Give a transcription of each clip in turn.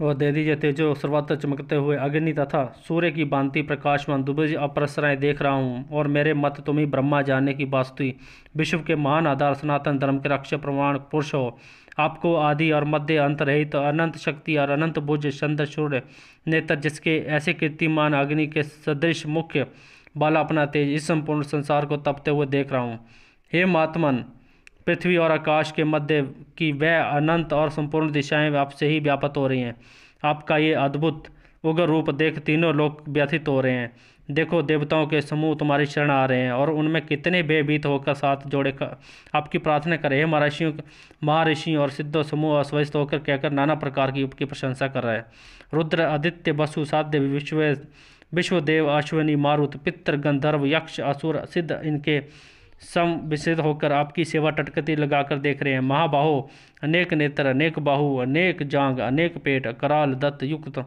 वह देदी जो तेजो सर्वत्र चमकते हुए अग्नि तथा सूर्य की बांति प्रकाशमान दुबज अपरसराएं देख रहा हूँ और मेरे मत तुम्हें ब्रह्मा जाने की वास्तु विश्व के महान आधार सनातन धर्म के रक्ष प्रमाण पुरुष हो आपको आदि और मध्य अंत रहित तो अनंत शक्ति और अनंत बुझ चंद्र सूर्य नेत्र जिसके ऐसे कीर्तिमान अग्नि के सदृश मुख्य बाला अपना तेज इस संपूर्ण संसार को तपते हुए देख रहा हूँ हे महात्मन पृथ्वी और आकाश के मध्य की वह अनंत और संपूर्ण दिशाएं आपसे ही व्याप्त हो रही हैं आपका ये अद्भुत उग्र रूप देख तीनों लोग व्यथित हो रहे हैं देखो देवताओं के समूह तुम्हारी शरण आ रहे हैं और उनमें कितने बेबीत होकर साथ जोड़े कर आपकी प्रार्थना करें हे महर्षियों महर्षियों और सिद्धों समूह अस्वस्थ होकर कहकर नाना प्रकार की उपकी प्रशंसा कर रहा है रुद्र आदित्य वसु साध्य विश्व विश्वदेव अश्विनी मारुत पित्र गंधर्व यक्ष असुर सिद्ध इनके सम विषित होकर आपकी सेवा टटकती लगाकर देख रहे हैं महाबाहो अनेक नेत्र अनेक बाहु अनेक जांग अनेक पेट कराल दत्त युक्त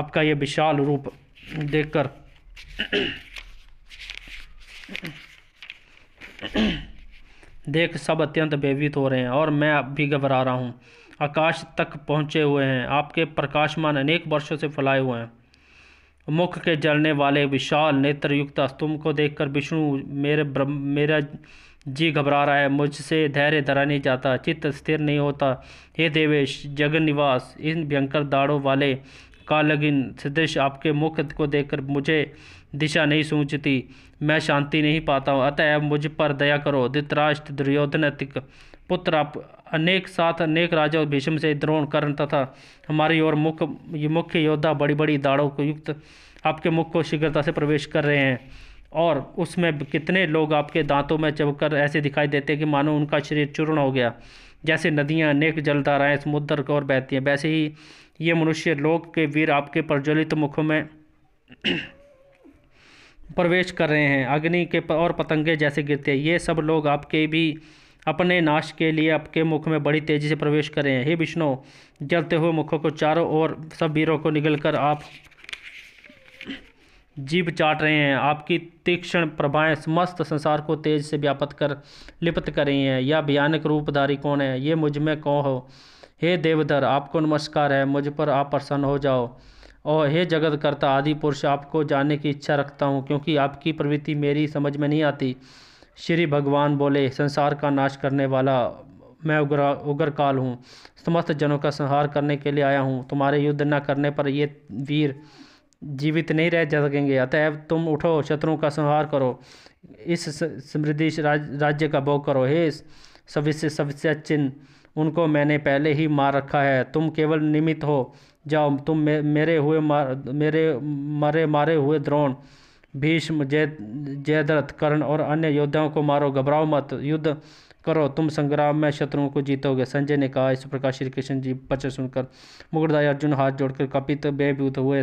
आपका ये विशाल रूप देखकर देख सब अत्यंत भयभीत हो रहे हैं और मैं भी घबरा रहा हूँ आकाश तक पहुँचे हुए हैं आपके प्रकाशमान अनेक वर्षों से फैलाए हुए हैं मुख के जलने वाले विशाल नेत्रयुक्त अस्तुम को देखकर विष्णु मेरे मेरा जी घबरा रहा है मुझसे धैर्य धरा नहीं जाता चित्त स्थिर नहीं होता हे देवेश जगन निवास इन भयंकर दाड़ों वाले कालगिन सदृश आपके मुख को देखकर मुझे दिशा नहीं सूझती मैं शांति नहीं पाता हूँ अतः मुझ पर दया करो धृतराष्ट्र दुर्योधन पुत्र आप अनेक साथ अनेक राजा और भीष्म से द्रोण कर्ण तथा हमारी ओर मुख्य मुख्य योद्धा बड़ी बड़ी दाड़ों को युक्त आपके मुख को शीघ्रता से प्रवेश कर रहे हैं और उसमें कितने लोग आपके दांतों में चबकर ऐसे दिखाई देते हैं कि मानो उनका शरीर चूर्ण हो गया जैसे नदियाँ अनेक जलधाराएँ समुद्र की ओर बहती हैं वैसे ही ये मनुष्य लोग के वीर आपके प्रज्वलित मुखों में प्रवेश कर रहे हैं अग्नि के और पतंगे जैसे गिरते हैं ये सब लोग आपके भी अपने नाश के लिए आपके मुख में बड़ी तेजी से प्रवेश करें हे विष्णु जलते हुए मुखों को चारों ओर सब वीरों को निगल कर आप जीव चाट रहे हैं आपकी तीक्ष्ण प्रभाएं समस्त संसार को तेज से व्यापत कर लिप्त कर रही हैं यह भयानक रूपधारी कौन है ये मुझ में कौन हो हे देवधर आपको नमस्कार है मुझ पर आप प्रसन्न हो जाओ और हे जगत करता आदि पुरुष आपको जानने की इच्छा रखता हूँ क्योंकि आपकी प्रवृत्ति मेरी समझ में नहीं आती श्री भगवान बोले संसार का नाश करने वाला मैं उग्र उग्र काल हूँ समस्त जनों का संहार करने के लिए आया हूँ तुम्हारे युद्ध न करने पर ये वीर जीवित नहीं रह जा सकेंगे अतएव तुम उठो शत्रुओं का संहार करो इस समृद्धि राज, राज्य का भोग करो हे सबसे सबसे चिन्ह उनको मैंने पहले ही मार रखा है तुम केवल निमित्त हो जाओ तुम मे, मेरे हुए मार, मेरे मरे मारे हुए द्रोण भीष्म जय जयद्रथ कर्ण और अन्य योद्धाओं को मारो घबराओ मत युद्ध करो तुम संग्राम में शत्रुओं को जीतोगे संजय ने कहा इस प्रकार श्री कृष्ण जी वचन सुनकर मुगुरदाय अर्जुन हाथ जोड़कर कपित बेभूत हुए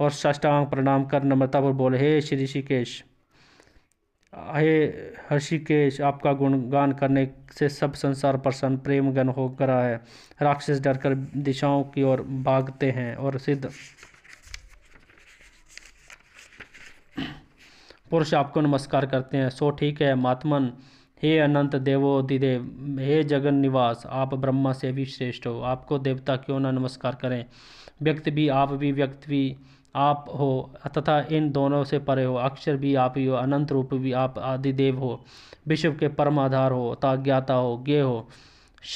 और साष्टांग प्रणाम कर नम्रता पर बोले हे श्री ऋषिकेश हे हर्षिकेश आपका गुणगान करने से सब संसार प्रसन्न प्रेमगन हो रहा है राक्षस डरकर दिशाओं की ओर भागते हैं और सिद्ध पुरुष आपको नमस्कार करते हैं सो ठीक है महात्मन हे अनंत देवो दिदेव हे जगन निवास आप ब्रह्मा से भी श्रेष्ठ हो आपको देवता क्यों ना नमस्कार करें व्यक्ति भी आप भी व्यक्ति भी आप हो तथा इन दोनों से परे हो अक्षर भी आप ही हो अनंत रूप भी आप आदिदेव हो विश्व के परम आधार हो ताज्ञाता हो गे हो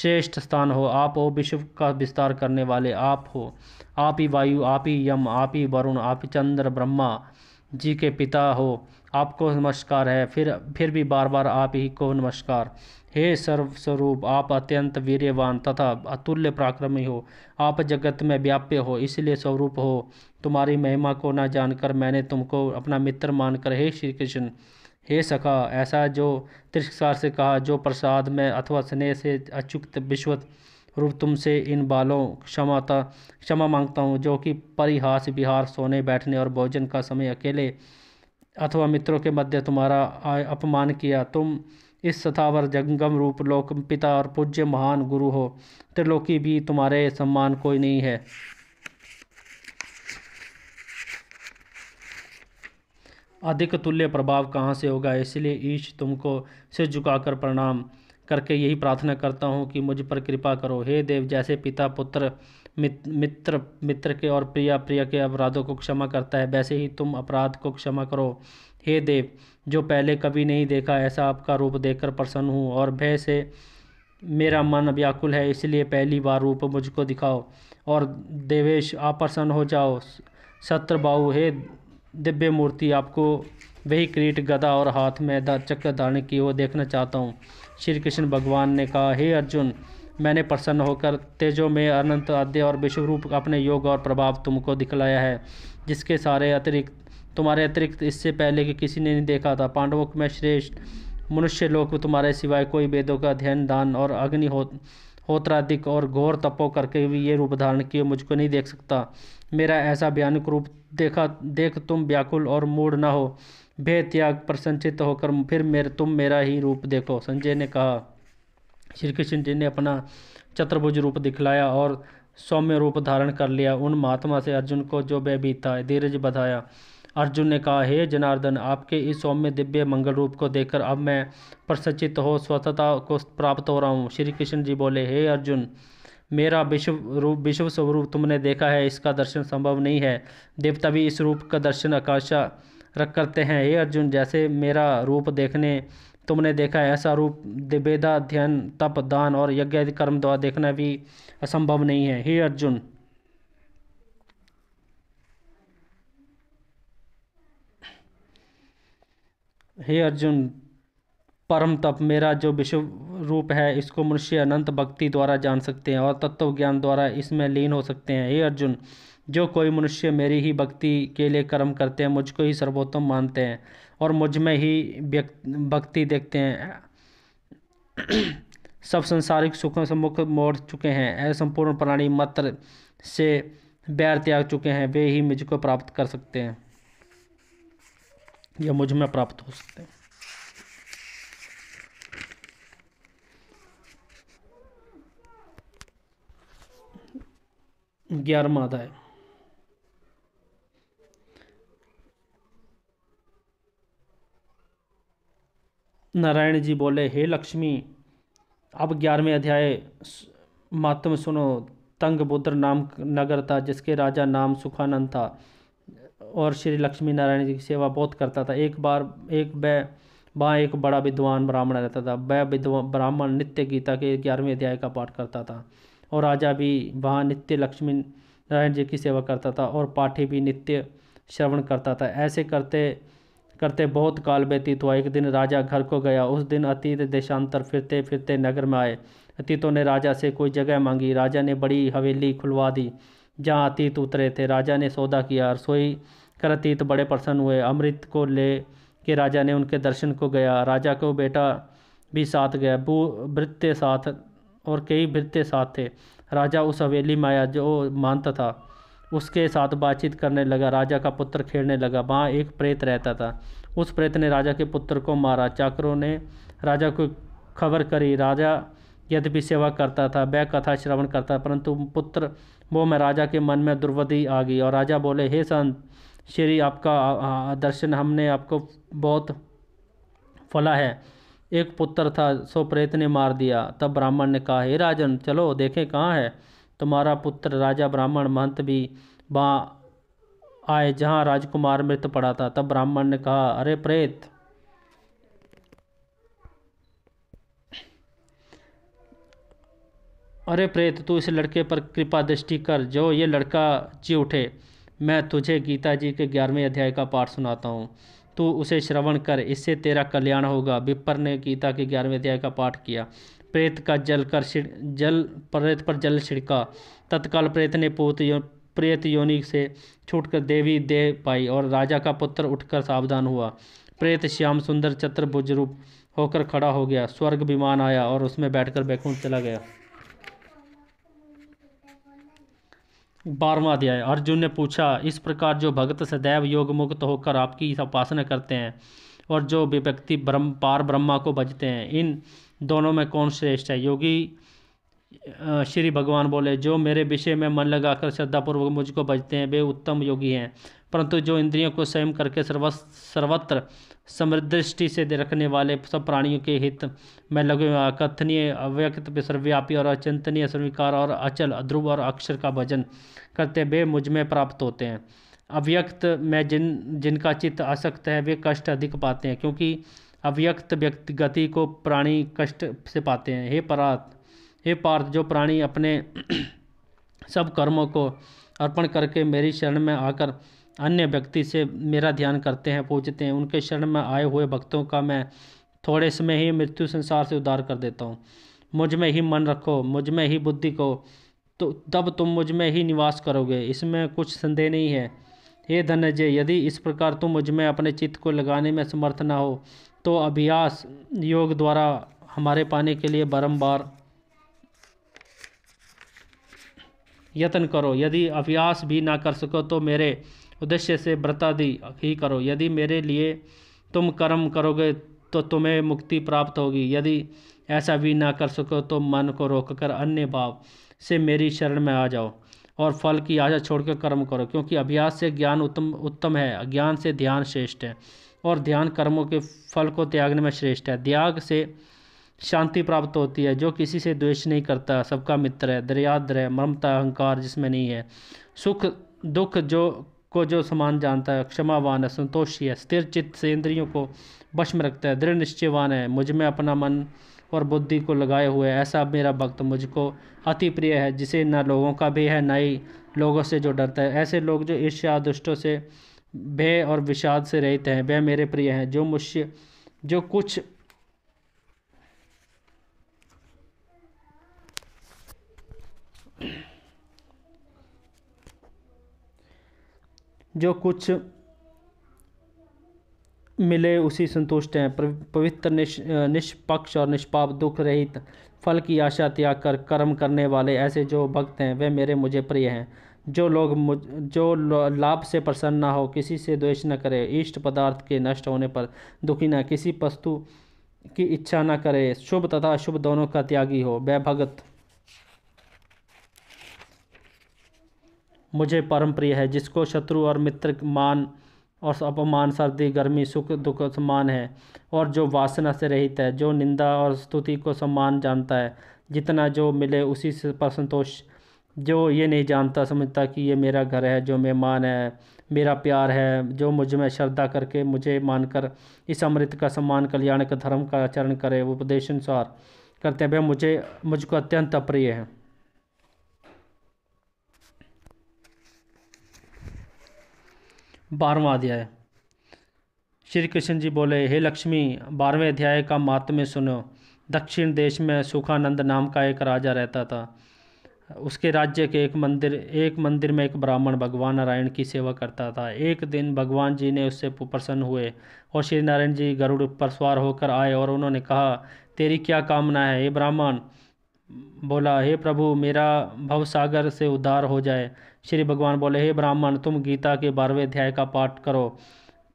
श्रेष्ठ स्थान हो आप हो विश्व का विस्तार करने वाले आप हो आप ही वायु आप ही यम आप ही वरुण आप ही चंद्र ब्रह्मा जी के पिता हो आपको नमस्कार है फिर फिर भी बार बार आप ही को नमस्कार हे सर्वस्वरूप आप अत्यंत वीर्यवान तथा अतुल्य पराक्रमी हो आप जगत में व्याप्य हो इसलिए स्वरूप हो तुम्हारी महिमा को न जानकर मैंने तुमको अपना मित्र मानकर हे श्री कृष्ण हे सखा ऐसा जो तिरस्कार से कहा जो प्रसाद में अथवा स्नेह से अचुक्त विश्वत रूप तुमसे इन बालों क्षमाता क्षमा मांगता हूँ जो कि परिहास विहार सोने बैठने और भोजन का समय अकेले अथवा मित्रों के मध्य तुम्हारा अपमान किया तुम इस सथावर जंगम रूप लोक पिता और पूज्य महान गुरु हो त्रिलोकी भी तुम्हारे सम्मान कोई नहीं है अधिक तुल्य प्रभाव कहाँ से होगा इसलिए ईश तुमको सिर झुकाकर प्रणाम करके यही प्रार्थना करता हूँ कि मुझ पर कृपा करो हे देव जैसे पिता पुत्र मित्र मित्र के और प्रिया प्रिया के अपराधों को क्षमा करता है वैसे ही तुम अपराध को क्षमा करो हे देव जो पहले कभी नहीं देखा ऐसा आपका रूप देखकर प्रसन्न हूँ और भय से मेरा मन व्याकुल है इसलिए पहली बार रूप मुझको दिखाओ और देवेश आप प्रसन्न हो जाओ शत्रबाहु हे दिव्य मूर्ति आपको वही क्रीट गदा और हाथ में चक्कर धारण की वो देखना चाहता हूँ श्री कृष्ण भगवान ने कहा हे अर्जुन मैंने प्रसन्न होकर तेजो में अनंत आद्य और विश्वरूप अपने योग और प्रभाव तुमको दिखलाया है जिसके सारे अतिरिक्त तुम्हारे अतिरिक्त इससे पहले कि किसी ने नहीं देखा था पांडवों में श्रेष्ठ मनुष्य लोग तुम्हारे सिवाय कोई वेदों का अध्ययन दान और अग्नि हो होत्राधिक और घोर तपो करके भी ये रूप धारण किए मुझको नहीं देख सकता मेरा ऐसा भयानक रूप देखा देख तुम व्याकुल और मूड ना हो भे त्याग प्रसंसित होकर फिर मेरे तुम मेरा ही रूप देखो संजय ने कहा श्री कृष्ण जी ने अपना चतुर्भुज रूप दिखलाया और सौम्य रूप धारण कर लिया उन महात्मा से अर्जुन को जो बीता धीरज बधाया अर्जुन ने कहा हे जनार्दन आपके इस सौम्य दिव्य मंगल रूप को देखकर अब मैं प्रसचित हो स्वतता को प्राप्त हो रहा हूँ श्री कृष्ण जी बोले हे अर्जुन मेरा विश्व रूप विश्व स्वरूप तुमने देखा है इसका दर्शन संभव नहीं है देवता भी इस रूप का दर्शन आकाशा रख करते हैं हे अर्जुन जैसे मेरा रूप देखने तुमने देखा है ऐसा रूप दिवेदा अध्ययन तप दान और यज्ञ कर्म द्वारा देखना भी असंभव नहीं है हे अर्जुन हे अर्जुन परम तप मेरा जो विश्व रूप है इसको मनुष्य अनंत भक्ति द्वारा जान सकते हैं और तत्व ज्ञान द्वारा इसमें लीन हो सकते हैं हे अर्जुन जो कोई मनुष्य मेरी ही भक्ति के लिए कर्म करते हैं मुझको ही सर्वोत्तम मानते हैं और मुझ में ही भक्ति देखते हैं सब संसारिक सुखों से मुख मोड़ चुके हैं असंपूर्ण प्राणी मात्र से बैर त्याग चुके हैं वे ही मुझको प्राप्त कर सकते हैं या मुझ में प्राप्त हो सकते हैं ग्यारहवा अध्याय नारायण जी बोले हे लक्ष्मी अब ग्यारहवें अध्याय मातम सुनो तंग बुद्र नाम नगर था जिसके राजा नाम सुखानंद था और श्री लक्ष्मी नारायण जी की सेवा बहुत करता था एक बार एक बै वहाँ एक बड़ा विद्वान ब्राह्मण रहता था वह विद्वान ब्राह्मण नित्य गीता के ग्यारहवें अध्याय का पाठ करता था और राजा भी वहाँ नित्य लक्ष्मी नारायण जी की सेवा करता था और पाठी भी नित्य श्रवण करता था ऐसे करते करते बहुत काल व्यतीत हुआ एक दिन राजा घर को गया उस दिन अतीत देशांतर फिरते फिरते नगर में आए अतीतों ने राजा से कोई जगह मांगी राजा ने बड़ी हवेली खुलवा दी जहाँ अतीत उतरे थे राजा ने सौदा किया रसोई कर अतीत बड़े प्रसन्न हुए अमृत को ले के राजा ने उनके दर्शन को गया राजा को बेटा भी साथ गया भू वृत्य साथ और कई वृत्य साथ थे राजा उस हवेली में आया जो मानता था उसके साथ बातचीत करने लगा राजा का पुत्र खेलने लगा वहाँ एक प्रेत रहता था उस प्रेत ने राजा के पुत्र को मारा चाकरों ने राजा को खबर करी राजा यद्यपि सेवा करता था वह कथा श्रवण करता परंतु पुत्र वो मैं राजा के मन में दुर्वधि आ गई और राजा बोले हे संत श्री आपका दर्शन हमने आपको बहुत फला है एक पुत्र था सो प्रेत ने मार दिया तब ब्राह्मण ने कहा हे राजन चलो देखें कहाँ है तुम्हारा पुत्र राजा ब्राह्मण महंत भी वहाँ आए जहाँ राजकुमार मृत पड़ा था तब ब्राह्मण ने कहा अरे प्रेत अरे प्रेत तू इस लड़के पर कृपा दृष्टि कर जो ये लड़का जी उठे मैं तुझे गीता जी के ग्यारहवें अध्याय का पाठ सुनाता हूँ तू उसे श्रवण कर इससे तेरा कल्याण होगा बिपर ने गीता के ग्यारहवें अध्याय का पाठ किया प्रेत का जल कर जल प्रेत पर जल छिड़का तत्काल प्रेत ने पोत यो, प्रेत योनि से छूटकर देवी दे पाई और राजा का पुत्र उठकर सावधान हुआ प्रेत श्याम सुंदर चतुर्भुज रूप होकर खड़ा हो गया स्वर्ग विमान आया और उसमें बैठकर बैकुंठ चला गया बारवा अध्याय अर्जुन ने पूछा इस प्रकार जो भगत सदैव योग मुक्त होकर आपकी उपासना करते हैं और जो विभक्ति ब्रह्म पार ब्रह्मा को बजते हैं इन दोनों में कौन श्रेष्ठ है योगी श्री भगवान बोले जो मेरे विषय में मन लगाकर श्रद्धापूर्वक मुझको बजते हैं वे उत्तम योगी हैं परंतु जो इंद्रियों को स्वयं करके सर्व सर्वत्र समृदृष्टि से रखने वाले सब प्राणियों के हित में लगे कथनीय अव्यक्त सर्वव्यापी और अचिंतनीय स्वीकार और अचल अध्रुव और अक्षर का भजन करते वे में प्राप्त होते हैं अव्यक्त में जिन जिनका चित्त आसक्त है वे कष्ट अधिक पाते हैं क्योंकि अव्यक्त व्यक्ति गति को प्राणी कष्ट से पाते हैं हे परात हे पार्थ जो प्राणी अपने सब कर्मों को अर्पण करके मेरी शरण में आकर अन्य व्यक्ति से मेरा ध्यान करते हैं पूछते हैं उनके शरण में आए हुए भक्तों का मैं थोड़े समय ही मृत्यु संसार से उद्धार कर देता हूँ मुझ में ही मन रखो मुझ में ही बुद्धि को तो तब तुम मुझ में ही निवास करोगे इसमें कुछ संदेह नहीं है हे धनजय यदि इस प्रकार तुम मुझ में अपने चित्त को लगाने में समर्थ न हो तो अभ्यास योग द्वारा हमारे पाने के लिए बारंबार यत्न करो यदि अभ्यास भी ना कर सको तो मेरे उद्देश्य से व्रतादि ही करो यदि मेरे लिए तुम कर्म करोगे तो तुम्हें मुक्ति प्राप्त होगी यदि ऐसा भी ना कर सको तो मन को रोककर अन्य भाव से मेरी शरण में आ जाओ और फल की आशा छोड़कर कर्म करो क्योंकि अभ्यास से ज्ञान उत्तम उत्तम है ज्ञान से ध्यान श्रेष्ठ है और ध्यान कर्मों के फल को त्यागने में श्रेष्ठ है त्याग से शांति प्राप्त होती है जो किसी से द्वेष नहीं करता सबका मित्र है दरियाद्र है ममता अहंकार जिसमें नहीं है सुख दुख जो को जो समान जानता है क्षमावान है संतोषी है स्थिर चित्त से इंद्रियों को वश में रखता है दृढ़ निश्चयवान है मुझ में अपना मन और बुद्धि को लगाए हुए ऐसा मेरा भक्त मुझको अति प्रिय है जिसे न लोगों का भी है न ही लोगों से जो डरता है ऐसे लोग जो ईर्ष्या दुष्टों से भय और विषाद से रहित हैं वह मेरे प्रिय हैं जो मुझसे जो कुछ जो कुछ मिले उसी संतुष्ट हैं पवित्र निष्पक्ष और निष्पाप दुख रहित फल की आशा त्याग कर कर्म करने वाले ऐसे जो भक्त हैं वे मेरे मुझे प्रिय हैं जो लोग जो लाभ से प्रसन्न ना हो किसी से द्वेष न करे इष्ट पदार्थ के नष्ट होने पर दुखी न किसी वस्तु की इच्छा न करे शुभ तथा अशुभ दोनों का त्यागी हो वैभगत मुझे परम प्रिय है जिसको शत्रु और मित्र मान और अपमान सर्दी गर्मी सुख दुख समान है और जो वासना से रहित है जो निंदा और स्तुति को सम्मान जानता है जितना जो मिले उसी से पर संतोष जो ये नहीं जानता समझता कि ये मेरा घर है जो मेहमान है मेरा प्यार है जो मुझ में श्रद्धा करके मुझे मानकर इस अमृत का सम्मान कल्याण का धर्म का आचरण करे उपदेश अनुसार करते हुए मुझे मुझको अत्यंत अप्रिय है बारहवा अध्याय श्री कृष्ण जी बोले हे लक्ष्मी बारहवें अध्याय का मात्म्य सुनो दक्षिण देश में सुखानंद नाम का एक राजा रहता था उसके राज्य के एक मंदिर एक मंदिर में एक ब्राह्मण भगवान नारायण की सेवा करता था एक दिन भगवान जी ने उससे प्रसन्न हुए और श्री नारायण जी गरुड़ पर सवार होकर आए और उन्होंने कहा तेरी क्या कामना है हे ब्राह्मण बोला हे प्रभु मेरा भवसागर से उद्धार हो जाए श्री भगवान बोले हे ब्राह्मण तुम गीता के बारहवें अध्याय का पाठ करो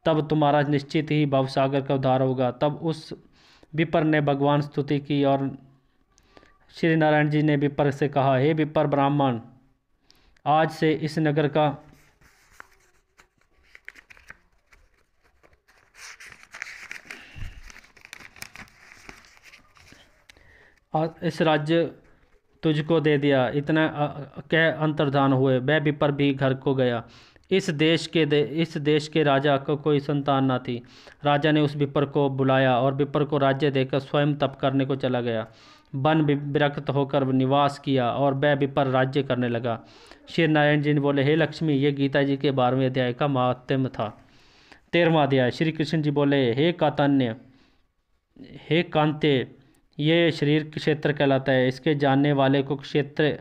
तब तुम्हारा निश्चित ही भवसागर का उद्धार होगा तब उस विपर ने भगवान स्तुति की और श्री नारायण जी ने विपर से कहा हे विपर ब्राह्मण आज से इस नगर का इस राज्य तुझको दे दिया इतना कह अंतर्धान हुए वह विपर भी घर को गया इस देश के दे, इस देश के राजा को कोई संतान ना थी राजा ने उस विपर को बुलाया और विपर को राज्य देकर स्वयं तप करने को चला गया वन विरक्त होकर निवास किया और वह विपर राज्य करने लगा श्री नारायण जी ने बोले हे लक्ष्मी ये गीता जी के बारहवें अध्याय का महात्म था तेरहवा अध्याय श्री कृष्ण जी बोले हे कातान्य हे कांत्य ये शरीर क्षेत्र कहलाता है इसके जानने वाले को क्षेत्र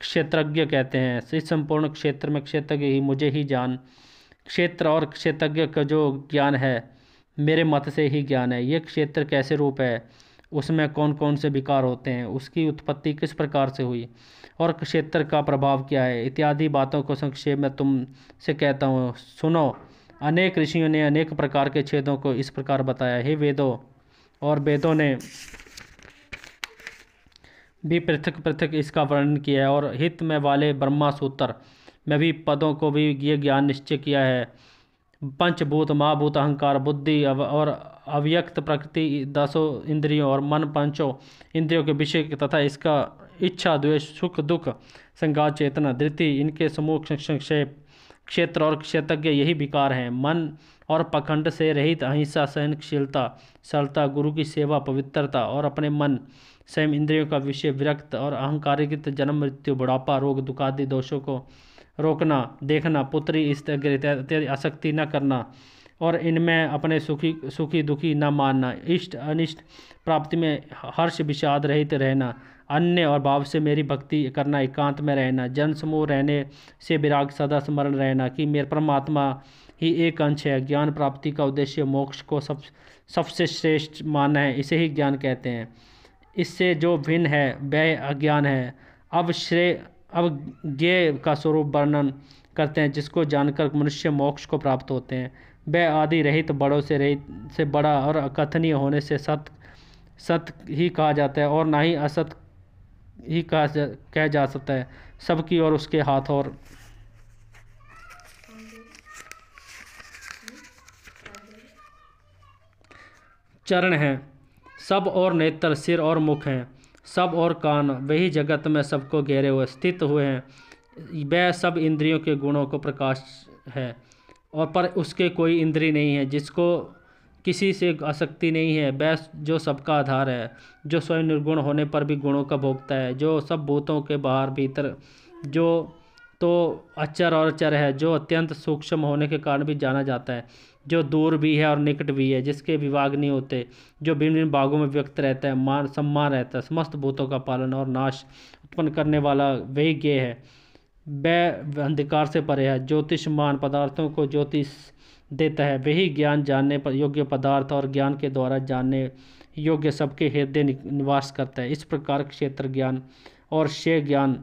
क्षेत्रज्ञ कहते हैं इस संपूर्ण क्षेत्र में क्षेत्रज्ञ ही मुझे ही जान क्षेत्र और क्षेत्रज्ञ का जो ज्ञान है मेरे मत से ही ज्ञान है ये क्षेत्र कैसे रूप है उसमें कौन कौन से विकार होते हैं उसकी उत्पत्ति किस प्रकार से हुई और क्षेत्र का प्रभाव क्या है इत्यादि बातों को संक्षेप में तुम से कहता हूँ सुनो अनेक ऋषियों ने अनेक प्रकार के छेदों को इस प्रकार बताया हे वेदों और वेदों ने भी पृथक पृथक इसका वर्णन किया है और हित में वाले ब्रह्मा सूत्र में भी पदों को भी ये ज्ञान निश्चय किया है पंचभूत महाभूत अहंकार बुद्धि और अव्यक्त प्रकृति दसों इंद्रियों और मन पंचों इंद्रियों के विषय तथा इसका इच्छा द्वेष सुख दुख संघात चेतना धृति इनके समूह संक्षेप क्षेत्र और क्षेत्रज्ञ यही विकार हैं मन और पखंड से रहित अहिंसा सहनशीलता सरलता गुरु की सेवा पवित्रता और अपने मन स्वयं इंद्रियों का विषय विरक्त और अहंकारिकृत जन्म मृत्यु बुढ़ापा रोग दुखादि दोषों को रोकना देखना पुत्री स्थिर इत्यादि आसक्ति न करना और इनमें अपने सुखी सुखी दुखी न मानना इष्ट अनिष्ट प्राप्ति में हर्ष विषाद रहित रहना अन्य और भाव से मेरी भक्ति करना एकांत में रहना जन समूह रहने से विराग सदा स्मरण रहना कि मेरे परमात्मा ही एक अंश है ज्ञान प्राप्ति का उद्देश्य मोक्ष को सब सबसे श्रेष्ठ मानना है इसे ही ज्ञान कहते हैं इससे जो भिन्न है वह अज्ञान है अब श्रेय अब ज्ञे का स्वरूप वर्णन करते हैं जिसको जानकर मनुष्य मोक्ष को प्राप्त होते हैं वह आदि रहित बड़ों से रहित से बड़ा और अकथनीय होने से सत सत्य ही कहा जाता है और ना ही असत ही कहा जा, कह जा सकता है सबकी और उसके हाथ और चरण हैं सब और नेत्र सिर और मुख हैं सब और कान वही जगत में सबको घेरे हुए स्थित हुए हैं वह सब इंद्रियों के गुणों को प्रकाश है और पर उसके कोई इंद्री नहीं है जिसको किसी से आसक्ति नहीं है वह जो सबका आधार है जो स्वयं निर्गुण होने पर भी गुणों का भोगता है जो सब भूतों के बाहर भीतर जो तो अचर और अचर है जो अत्यंत सूक्ष्म होने के कारण भी जाना जाता है जो दूर भी है और निकट भी है जिसके विभाग नहीं होते जो भिन्न भिन्न भागों में व्यक्त रहता है मान सम्मान रहता है समस्त भूतों का पालन और नाश उत्पन्न करने वाला वही ज्ञ है वह अंधकार से परे है ज्योतिषमान पदार्थों को ज्योतिष देता है वही ज्ञान जानने पर योग्य पदार्थ और ज्ञान के द्वारा जानने योग्य सबके हृदय निवास करता है इस प्रकार क्षेत्र ज्ञान और शेय ज्ञान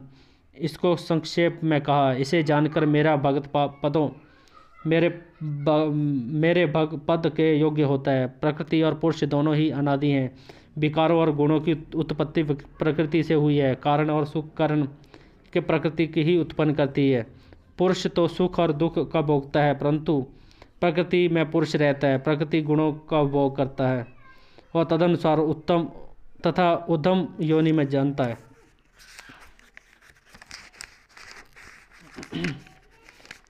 इसको संक्षेप में कहा इसे जानकर मेरा भगत पदों मेरे मेरे भग पद के योग्य होता है प्रकृति और पुरुष दोनों ही अनादि हैं विकारों और गुणों की उत्पत्ति प्रकृति से हुई है कारण और सुख कारण के प्रकृति की ही उत्पन्न करती है पुरुष तो सुख और दुख का भोगता है परंतु प्रकृति में पुरुष रहता है प्रकृति गुणों का भोग करता है और तदनुसार उत्तम तथा उद्यम योनि में जानता है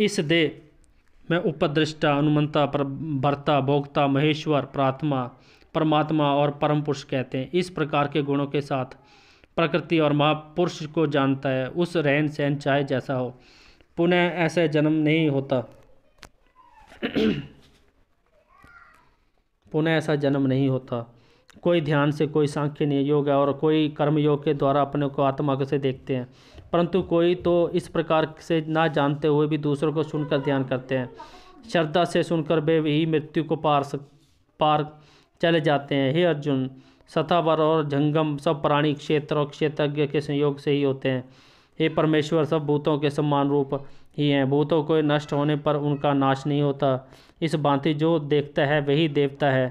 इस दे मैं उपदृष्टा अनुमंता पर भरता भोक्ता महेश्वर प्रात्मा परमात्मा और परम पुरुष कहते हैं इस प्रकार के गुणों के साथ प्रकृति और महापुरुष को जानता है उस रहन सहन चाहे जैसा हो पुनः ऐसे जन्म नहीं होता पुनः ऐसा जन्म नहीं होता कोई ध्यान से कोई सांख्य नहीं योग है और कोई कर्म योग के द्वारा अपने को आत्मा से देखते हैं परंतु कोई तो इस प्रकार से ना जानते हुए भी दूसरों को सुनकर ध्यान करते हैं श्रद्धा से सुनकर वे ही मृत्यु को पार सक पार चले जाते हैं हे अर्जुन सतावर और जंगम सब प्राणी क्षेत्र और क्षेत्रज्ञ के संयोग से ही होते हैं हे परमेश्वर सब भूतों के समान रूप ही हैं भूतों को नष्ट होने पर उनका नाश नहीं होता इस भांति जो देखता है वही देवता है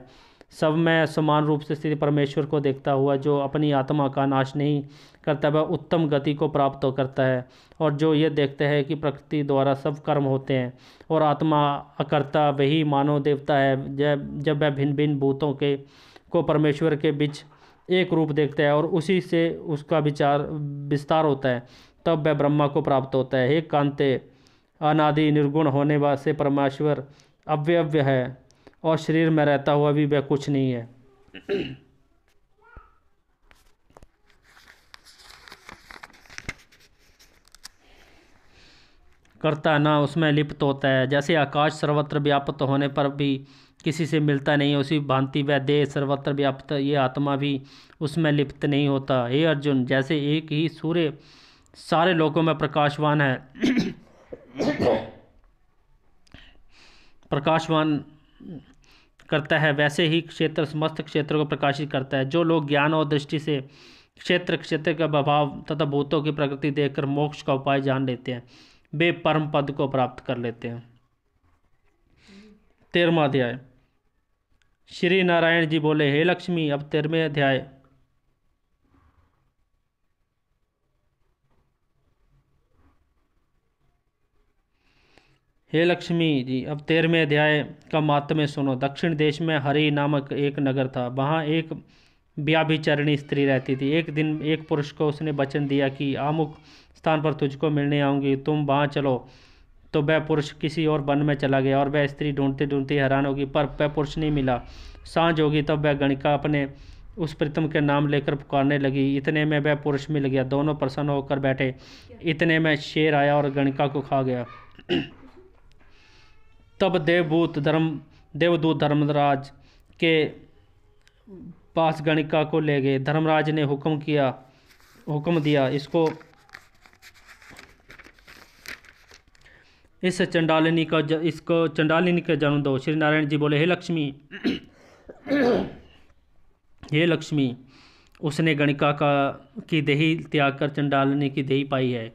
सब में समान रूप से श्री परमेश्वर को देखता हुआ जो अपनी आत्मा का नाश नहीं करता वह उत्तम गति को प्राप्त करता है और जो ये देखते हैं कि प्रकृति द्वारा सब कर्म होते हैं और आत्मा अकर्ता वही मानव देवता है जब जब वह भिन्न भिन्न भूतों के को परमेश्वर के बीच एक रूप देखता है और उसी से उसका विचार विस्तार होता है तब वह ब्रह्मा को प्राप्त होता है एक कांते अनादि निर्गुण होने व से परमेश्वर अव्यव्य है और शरीर में रहता हुआ भी वह कुछ नहीं है करता ना उसमें लिप्त होता है जैसे आकाश सर्वत्र व्याप्त होने पर भी किसी से मिलता नहीं उसी भांति वह देह सर्वत्र व्याप्त ये आत्मा भी उसमें लिप्त नहीं होता हे अर्जुन जैसे एक ही सूर्य सारे लोगों में प्रकाशवान है प्रकाशवान करता है वैसे ही क्षेत्र समस्त क्षेत्र को प्रकाशित करता है जो लोग ज्ञान और दृष्टि से क्षेत्र क्षेत्र का प्रभाव तथा भूतों की प्रकृति देखकर मोक्ष का उपाय जान लेते हैं वे परम पद को प्राप्त कर लेते हैं तेरहवा अध्याय श्री नारायण जी बोले हे लक्ष्मी अब तेरहवें अध्याय हे लक्ष्मी जी अब तेरहवें अध्याय का मात्म्य सुनो दक्षिण देश में हरि नामक एक नगर था वहाँ एक व्याभिचरणी स्त्री रहती थी एक दिन एक पुरुष को उसने वचन दिया कि आमुख स्थान पर तुझको मिलने आऊँगी तुम वहाँ चलो तो वह पुरुष किसी और वन में चला गया और वह स्त्री ढूंढते ढूंढते हैरान होगी पर वह पुरुष नहीं मिला सांझ होगी तब वह गणिका अपने उस प्रीतम के नाम लेकर पुकारने लगी इतने में वह पुरुष मिल गया दोनों प्रसन्न होकर बैठे इतने में शेर आया और गणिका को खा गया तब देवभूत धर्म देवदूत धर्मराज के पास गणिका को ले गए धर्मराज ने हुक्म किया हुक्म दिया इसको इस चंडालिनी का ज, इसको चंडालिनी का जन्म दो श्री नारायण जी बोले हे लक्ष्मी हे लक्ष्मी उसने गणिका का की देही त्याग कर चंडालिनी की देही पाई है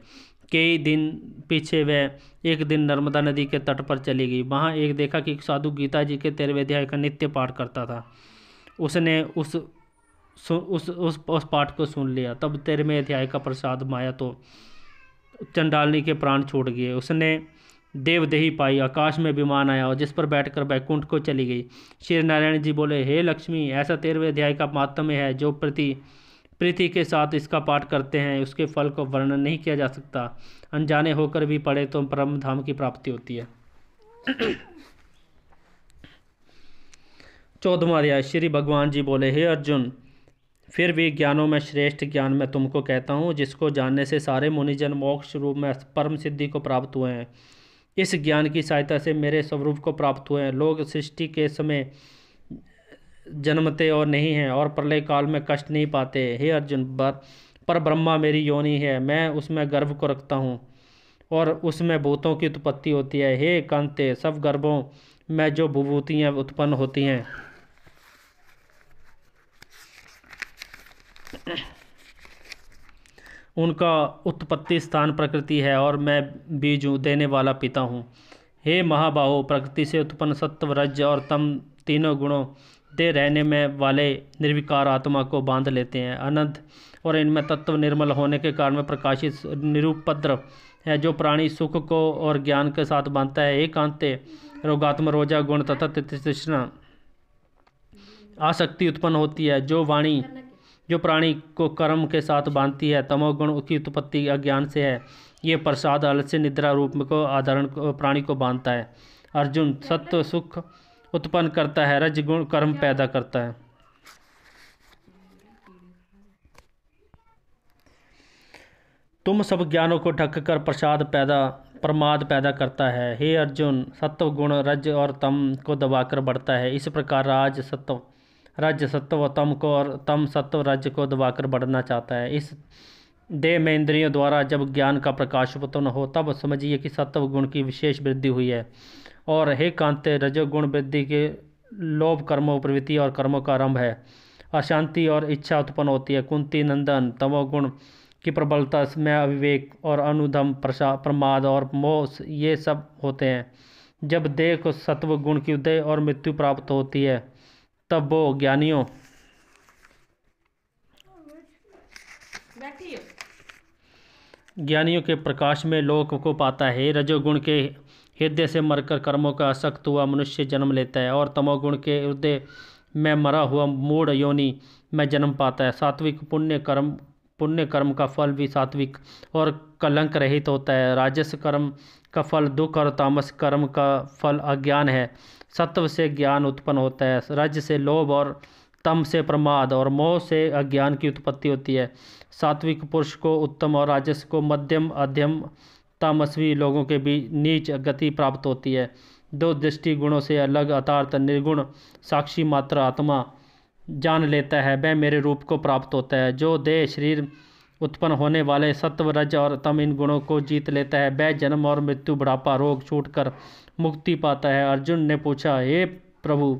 कई दिन पीछे वह एक दिन नर्मदा नदी के तट पर चली गई वहाँ एक देखा कि एक साधु गीता जी के तेरहवें अध्याय का नित्य पाठ करता था उसने उस सु, उस उस उस पाठ को सुन लिया तब तेरहवें अध्याय का प्रसाद माया तो चंडालनी के प्राण छोड़ गए उसने देवदेही पाई आकाश में विमान आया और जिस पर बैठकर वैकुंठ को चली गई श्री नारायण जी बोले हे लक्ष्मी ऐसा तेरहवें अध्याय का मातम्य है जो प्रति प्रीति के साथ इसका पाठ करते हैं उसके फल को वर्णन नहीं किया जा सकता अनजाने होकर भी पढ़े तो परम धाम की प्राप्ति होती है चौदहवा अध्याय श्री भगवान जी बोले हे अर्जुन फिर भी ज्ञानों में श्रेष्ठ ज्ञान मैं तुमको कहता हूँ जिसको जानने से सारे मुनिजन मोक्ष रूप में परम सिद्धि को प्राप्त हुए हैं इस ज्ञान की सहायता से मेरे स्वरूप को प्राप्त हुए हैं लोग सृष्टि के समय जन्मते और नहीं हैं और प्रलय काल में कष्ट नहीं पाते हे अर्जुन पर ब्रह्मा मेरी योनि है मैं उसमें गर्भ को रखता हूँ और उसमें भूतों की उत्पत्ति होती है हे कांते सब गर्भों में जो भूभूतियाँ उत्पन्न होती हैं उनका उत्पत्ति स्थान प्रकृति है और मैं बीज देने वाला पिता हूँ हे महाबाहो प्रकृति से उत्पन्न सत्व रज और तम तीनों गुणों दे रहने में वाले निर्विकार आत्मा को बांध लेते हैं अनंत और इनमें तत्व निर्मल होने के कारण में प्रकाशित निरुपद्र है जो प्राणी सुख को और ज्ञान के साथ बांधता है एकांत रोगात्म रोजा गुण तथा तृष्णा आसक्ति उत्पन्न होती है जो वाणी जो प्राणी को कर्म के साथ बांधती है तमोगुण की उत्पत्ति अज्ञान से है ये प्रसाद आलस्य निद्रा रूप में को आधारण प्राणी को बांधता है अर्जुन सत्व सुख उत्पन्न करता है रजगुण कर्म पैदा करता है तुम सब ज्ञानों को ढक कर प्रसाद पैदा प्रमाद पैदा करता है हे अर्जुन सत्व गुण रज और तम को दबाकर बढ़ता है इस प्रकार राज सत्व रज सत्व तम को और तम सत्व रज को दबाकर बढ़ना चाहता है इस देह में इंद्रियों द्वारा जब ज्ञान का प्रकाश उत्पन्न हो तब समझिए कि सत्व गुण की विशेष वृद्धि हुई है और हे कांते रजोगुण वृद्धि के लोभ कर्मों प्रवृत्ति और कर्मों का आरंभ है अशांति और इच्छा उत्पन्न होती है कुंती नंदन तमोगुण की प्रबलता समय अविवेक और अनुधम प्रमाद और मोह ये सब होते हैं जब देह को सत्व गुण की उदय और मृत्यु प्राप्त होती है तब वो ज्ञानियों ज्ञानियों के प्रकाश में लोक को पाता है रजोगुण के हृदय से मरकर कर्मों का आसक्त हुआ मनुष्य जन्म लेता है और तमोगुण के हृदय में मरा हुआ मूढ़ योनि में जन्म पाता है सात्विक पुण्य कर्म पुण्य कर्म का फल भी सात्विक और कलंक रहित होता है राजस कर्म का फल दुख और तामस कर्म का फल अज्ञान है सत्व से ज्ञान उत्पन्न होता है राज्य से लोभ और तम से प्रमाद और मोह से अज्ञान की उत्पत्ति होती है सात्विक पुरुष को उत्तम और राजस्व को मध्यम अध्यम तामसवी लोगों के बीच नीच गति प्राप्त होती है दो दृष्टि गुणों से अलग अर्थार्थ निर्गुण साक्षी मात्र आत्मा जान लेता है वह मेरे रूप को प्राप्त होता है जो देह शरीर उत्पन्न होने वाले सत्व रज और तम इन गुणों को जीत लेता है वह जन्म और मृत्यु बुढ़ापा रोग छूट कर मुक्ति पाता है अर्जुन ने पूछा हे प्रभु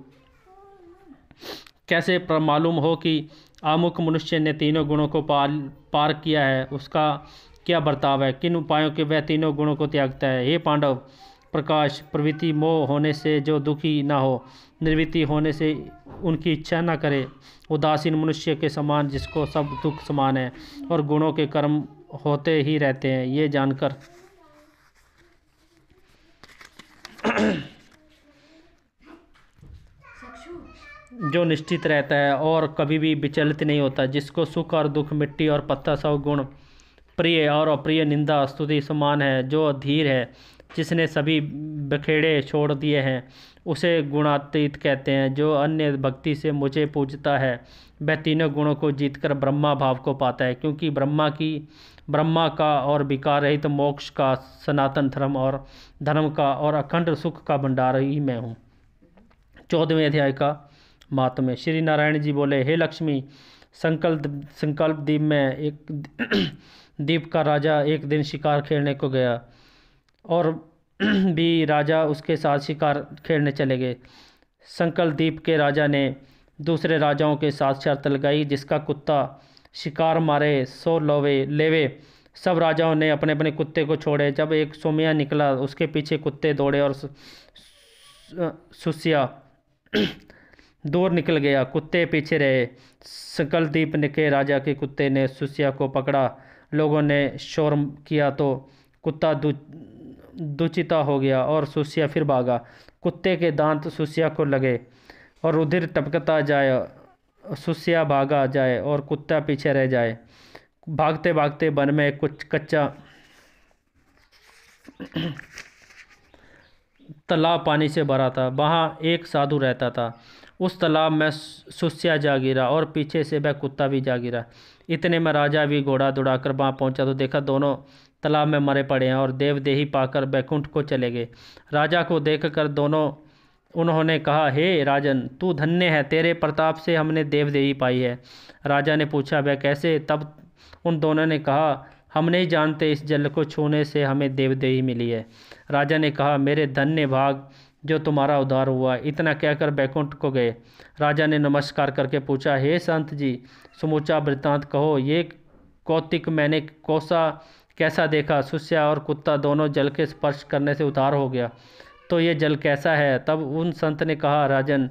कैसे मालूम हो कि आमुख मनुष्य ने तीनों गुणों को पार पार किया है उसका क्या बर्ताव है किन उपायों के वह तीनों गुणों को त्यागता है हे पांडव प्रकाश प्रवृत्ति मोह होने से जो दुखी ना हो निर्वृत्ति होने से उनकी इच्छा ना करे उदासीन मनुष्य के समान जिसको सब दुख समान है और गुणों के कर्म होते ही रहते हैं ये जानकर जो निश्चित रहता है और कभी भी विचलित नहीं होता जिसको सुख और दुख मिट्टी और पत्ता सौ गुण प्रिय और अप्रिय निंदा स्तुति समान है जो धीर है जिसने सभी बखेड़े छोड़ दिए हैं उसे गुणातीत कहते हैं जो अन्य भक्ति से मुझे पूजता है वह तीनों गुणों को जीतकर ब्रह्मा भाव को पाता है क्योंकि ब्रह्मा की ब्रह्मा का और विकार रहित तो मोक्ष का सनातन धर्म और धर्म का और अखंड सुख का भंडार ही मैं हूँ चौदहवें अध्याय का मात में श्री नारायण जी बोले हे लक्ष्मी संकल्प संकल्प द्वीप में एक द्वीप का राजा एक दिन शिकार खेलने को गया और भी राजा उसके साथ शिकार खेलने चले गए संकल्प द्वीप के राजा ने दूसरे राजाओं के साथ शर्त लगाई जिसका कुत्ता शिकार मारे सो लोवे लेवे सब राजाओं ने अपने अपने कुत्ते को छोड़े जब एक सोमिया निकला उसके पीछे कुत्ते दौड़े और सुसिया दूर निकल गया कुत्ते पीछे रहे संकलदीप निके राजा के कुत्ते ने सुसिया को पकड़ा लोगों ने शोर किया तो कुत्ता दुचिता हो गया और सुसिया फिर भागा कुत्ते के दांत सुसिया को लगे और उधर टपकता जाए सुसिया भागा जाए और कुत्ता पीछे रह जाए भागते भागते वन में कुछ कच्चा तालाब पानी से भरा था वहाँ एक साधु रहता था उस तालाब में सुस्या जा गिरा और पीछे से वह कुत्ता भी जा गिरा इतने में राजा भी घोड़ा दौड़ाकर वहाँ पहुँचा तो देखा दोनों तालाब में मरे पड़े हैं और देवदेही पाकर बैकुंठ को चले गए राजा को देखकर दोनों उन्होंने कहा हे hey, राजन तू धन्य है तेरे प्रताप से हमने देवदेही पाई है राजा ने पूछा वह कैसे तब उन दोनों ने कहा हम नहीं जानते इस जल को छूने से हमें देवदेही मिली है राजा ने कहा मेरे धन्य भाग जो तुम्हारा उद्धार हुआ इतना कहकर बैकुंठ को गए राजा ने नमस्कार करके पूछा हे संत जी समूचा वृत्तांत कहो ये कौतिक मैंने कौसा कैसा देखा सुस्या और कुत्ता दोनों जल के स्पर्श करने से उधार हो गया तो ये जल कैसा है तब उन संत ने कहा राजन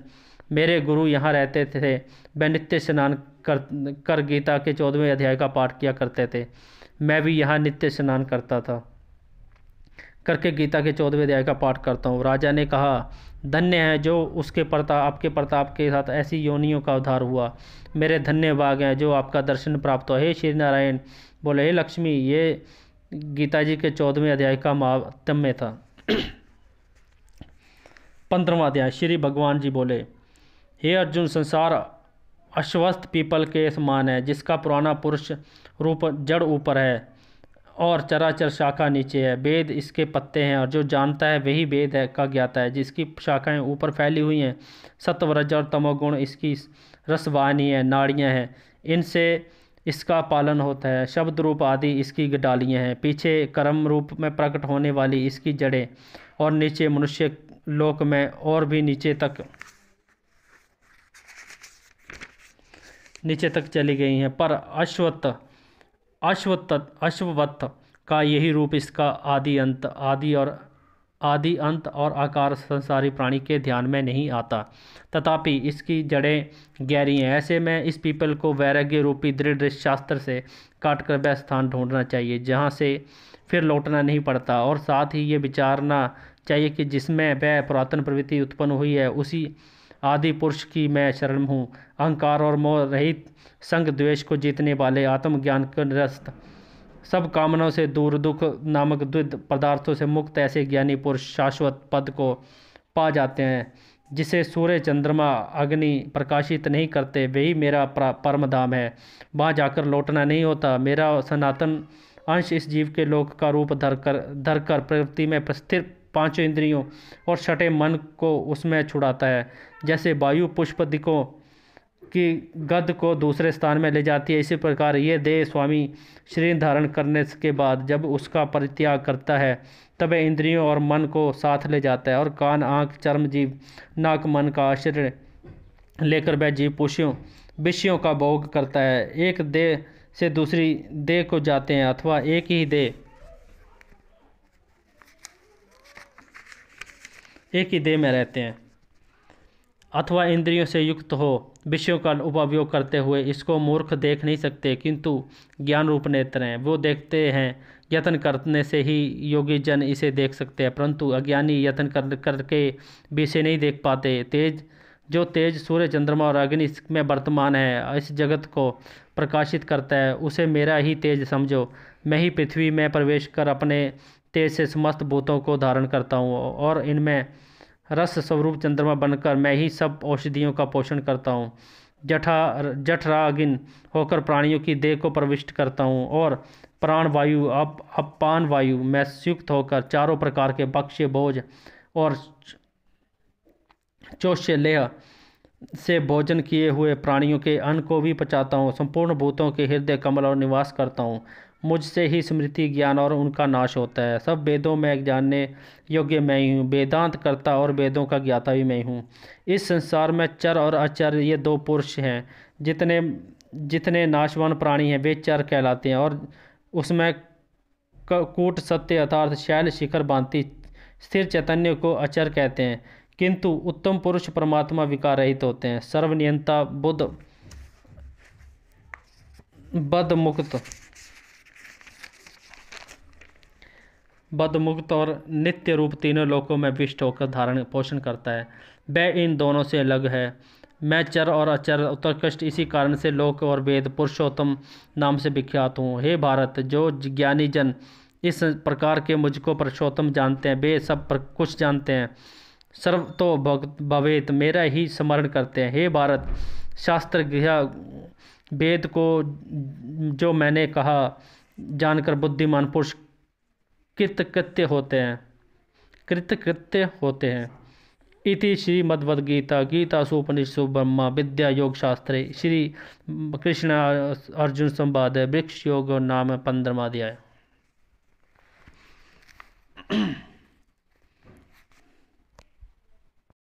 मेरे गुरु यहाँ रहते थे वह नित्य स्नान कर कर गीता के चौदहवें अध्याय का पाठ किया करते थे मैं भी यहाँ नित्य स्नान करता था करके गीता के चौदहवें अध्याय का पाठ करता हूँ राजा ने कहा धन्य है जो उसके प्रताप आपके प्रताप के साथ ऐसी योनियों का उद्धार हुआ मेरे धन्य भाग हैं जो आपका दर्शन प्राप्त हो हे श्री नारायण बोले हे लक्ष्मी ये गीता जी के चौदहवें अध्याय का मातम्य था पंद्रवा अध्याय श्री भगवान जी बोले हे अर्जुन संसार अश्वस्थ पीपल के समान है जिसका पुराना पुरुष रूप जड़ ऊपर है और चराचर शाखा नीचे है वेद इसके पत्ते हैं और जो जानता है वही वेद है का ज्ञाता है जिसकी शाखाएं ऊपर फैली हुई हैं सत्वरज और तमोगुण इसकी रसवानी है नाड़ियाँ हैं इनसे इसका पालन होता है शब्द रूप आदि इसकी डालियाँ हैं पीछे कर्म रूप में प्रकट होने वाली इसकी जड़ें और नीचे मनुष्य लोक में और भी नीचे तक नीचे तक चली गई हैं पर अश्वत्थ अश्वत्त अश्ववत्त का यही रूप इसका आदि अंत आदि और आदि अंत और आकार संसारी प्राणी के ध्यान में नहीं आता तथापि इसकी जड़ें गहरी हैं ऐसे में इस पीपल को वैराग्य रूपी दृढ़ शास्त्र से काट कर वह स्थान ढूंढना चाहिए जहाँ से फिर लौटना नहीं पड़ता और साथ ही ये विचारना चाहिए कि जिसमें वह पुरातन प्रवृत्ति उत्पन्न हुई है उसी आदि पुरुष की मैं शरण हूँ अहंकार और मोह रहित संग द्वेष को जीतने वाले आत्मज्ञान के निरस्त सब कामनाओं से दूर दुख नामक द्विध पदार्थों से मुक्त ऐसे ज्ञानी पुरुष शाश्वत पद को पा जाते हैं जिसे सूर्य चंद्रमा अग्नि प्रकाशित नहीं करते वही मेरा परम धाम है वहाँ जाकर लौटना नहीं होता मेरा सनातन अंश इस जीव के लोक का रूप धर कर धर कर प्रवृत्ति में स्थिर पांचों इंद्रियों और छठे मन को उसमें छुड़ाता है जैसे वायु पुष्पदिकों की गद को दूसरे स्थान में ले जाती है इसी प्रकार ये देह स्वामी शरीर धारण करने के बाद जब उसका परित्याग करता है तब इंद्रियों और मन को साथ ले जाता है और कान आँख चर्म जीव नाक मन का आश्रय लेकर वह जीव पुष्यों विषयों का भोग करता है एक देह से दूसरी देह को जाते हैं अथवा एक ही देह एक ही देह में रहते हैं अथवा इंद्रियों से युक्त हो विषयों का उपयोग करते हुए इसको मूर्ख देख नहीं सकते किंतु ज्ञान रूप नेत्र हैं वो देखते हैं यत्न करने से ही योगी जन इसे देख सकते हैं परंतु अज्ञानी यत्न कर करके भी इसे नहीं देख पाते तेज जो तेज सूर्य चंद्रमा और अग्नि में वर्तमान है इस जगत को प्रकाशित करता है उसे मेरा ही तेज समझो मैं ही पृथ्वी में प्रवेश कर अपने तेज से समस्त भूतों को धारण करता हूँ और इनमें रस स्वरूप चंद्रमा बनकर मैं ही सब औषधियों का पोषण करता हूँ जठा जठरागिन होकर प्राणियों की देह को प्रविष्ट करता हूँ और प्राण वायु अप अपान वायु में संयुक्त होकर चारों प्रकार के बक्ष्य भोज और चौष्य लेह से भोजन किए हुए प्राणियों के अन्न को भी पचाता हूँ संपूर्ण भूतों के हृदय कमल और निवास करता हूँ मुझसे ही स्मृति ज्ञान और उनका नाश होता है सब वेदों में जानने योग्य मैं ही हूँ वेदांत करता और वेदों का ज्ञाता भी मैं हूँ इस संसार में चर और अचर ये दो पुरुष हैं जितने जितने नाशवान प्राणी हैं वे चर कहलाते हैं और उसमें कूट सत्य अर्थात शैल शिखर बांति स्थिर चैतन्य को अचर कहते हैं किंतु उत्तम पुरुष परमात्मा विकार रहित होते हैं सर्वनियंता बुद्ध बद मुक्त बदमुक्त और नित्य रूप तीनों लोकों में विष्ट होकर धारण पोषण करता है वह इन दोनों से अलग है मैं चर और अचर उत्कृष्ट इसी कारण से लोक और वेद पुरुषोत्तम नाम से विख्यात हूँ हे भारत जो ज्ञानी जन इस प्रकार के मुझको पुरुषोत्तम जानते हैं वे सब पर कुछ जानते हैं सर्व तो भवेत मेरा ही स्मरण करते हैं हे भारत शास्त्र वेद को जो मैंने कहा जानकर बुद्धिमान पुरुष कृतकृत्य होते हैं कृतकृत्य होते हैं इति श्रीमद्भगीता गीता सुपनिषु ब्रह्मा विद्या योग शास्त्रे श्री कृष्ण अर्जुन संवाद वृक्ष योग नाम पंद्रमा अध्याय